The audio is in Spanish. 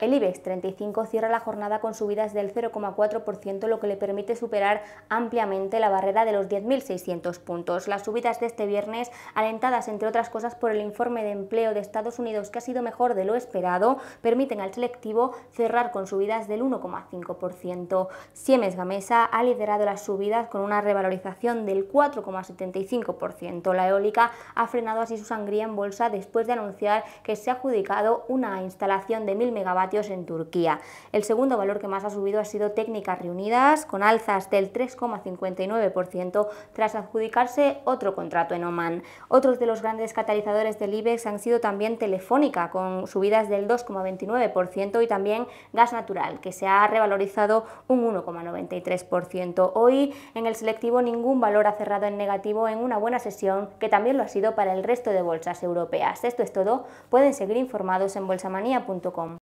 El IBEX 35 cierra la jornada con subidas del 0,4%, lo que le permite superar ampliamente la barrera de los 10.600 puntos. Las subidas de este viernes, alentadas entre otras cosas por el informe de empleo de Estados Unidos que ha sido mejor de lo esperado, permiten al selectivo cerrar con subidas del 1,5%. Siemens Gamesa ha liderado las subidas con una revalorización del 4,75%. La eólica ha frenado así su sangría en bolsa después de anunciar que se ha adjudicado una instalación de 1.000 megavatios en Turquía. El segundo valor que más ha subido ha sido técnicas reunidas, con alzas del 3,59% tras adjudicarse otro contrato en Oman. Otros de los grandes catalizadores del IBEX han sido también Telefónica, con subidas del 2,29% y también gas natural, que se ha revalorizado un 1,93%. Hoy en el selectivo ningún valor ha cerrado en negativo en una buena sesión, que también lo ha sido para el resto de bolsas europeas. Esto es todo, pueden seguir informados en bolsamanía.com.